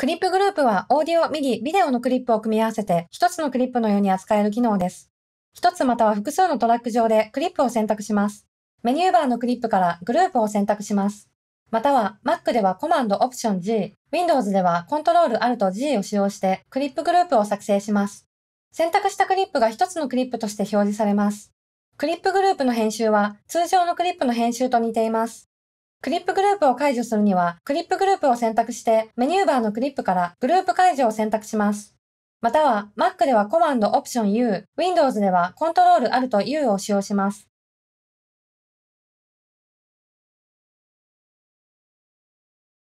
クリップグループはオーディオ、ミディ、ビデオのクリップを組み合わせて一つのクリップのように扱える機能です。一つまたは複数のトラック上でクリップを選択します。メニューバーのクリップからグループを選択します。または Mac ではコマンドオプション G、Windows では Ctrl Alt G を使用してクリップグループを作成します。選択したクリップが一つのクリップとして表示されます。クリップグループの編集は通常のクリップの編集と似ています。クリップグループを解除するには、クリップグループを選択して、メニューバーのクリップからグループ解除を選択します。または、Mac ではコマンド Option U、Windows では Ctrl Alt U を使用します。